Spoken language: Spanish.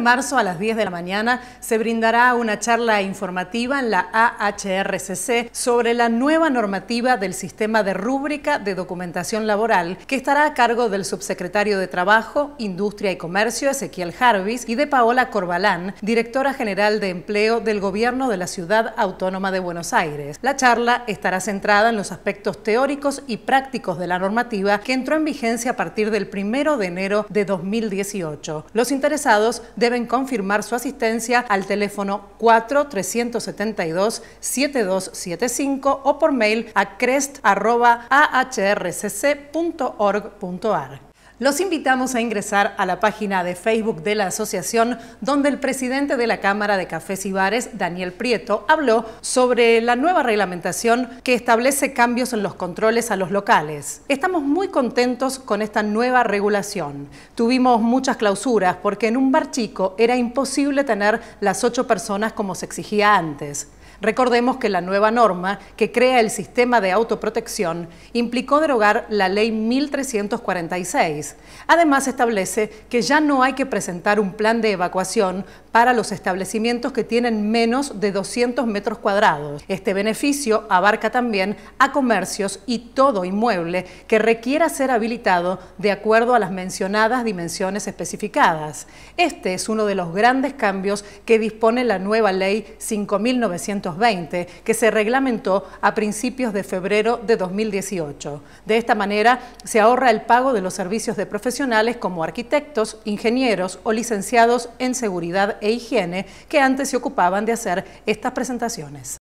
marzo a las 10 de la mañana se brindará una charla informativa en la AHRCC sobre la nueva normativa del sistema de rúbrica de documentación laboral que estará a cargo del subsecretario de Trabajo, Industria y Comercio Ezequiel Jarvis y de Paola Corbalán, directora general de Empleo del Gobierno de la Ciudad Autónoma de Buenos Aires. La charla estará centrada en los aspectos teóricos y prácticos de la normativa que entró en vigencia a partir del 1 de enero de 2018. Los interesados de deben confirmar su asistencia al teléfono 4372 7275 o por mail a crest.ahrcc.org.ar. Los invitamos a ingresar a la página de Facebook de la asociación, donde el presidente de la Cámara de Cafés y Bares, Daniel Prieto, habló sobre la nueva reglamentación que establece cambios en los controles a los locales. Estamos muy contentos con esta nueva regulación. Tuvimos muchas clausuras porque en un bar chico era imposible tener las ocho personas como se exigía antes. Recordemos que la nueva norma que crea el sistema de autoprotección implicó derogar la ley 1346. Además establece que ya no hay que presentar un plan de evacuación para los establecimientos que tienen menos de 200 metros cuadrados. Este beneficio abarca también a comercios y todo inmueble que requiera ser habilitado de acuerdo a las mencionadas dimensiones especificadas. Este es uno de los grandes cambios que dispone la nueva ley 5900 que se reglamentó a principios de febrero de 2018. De esta manera, se ahorra el pago de los servicios de profesionales como arquitectos, ingenieros o licenciados en seguridad e higiene que antes se ocupaban de hacer estas presentaciones.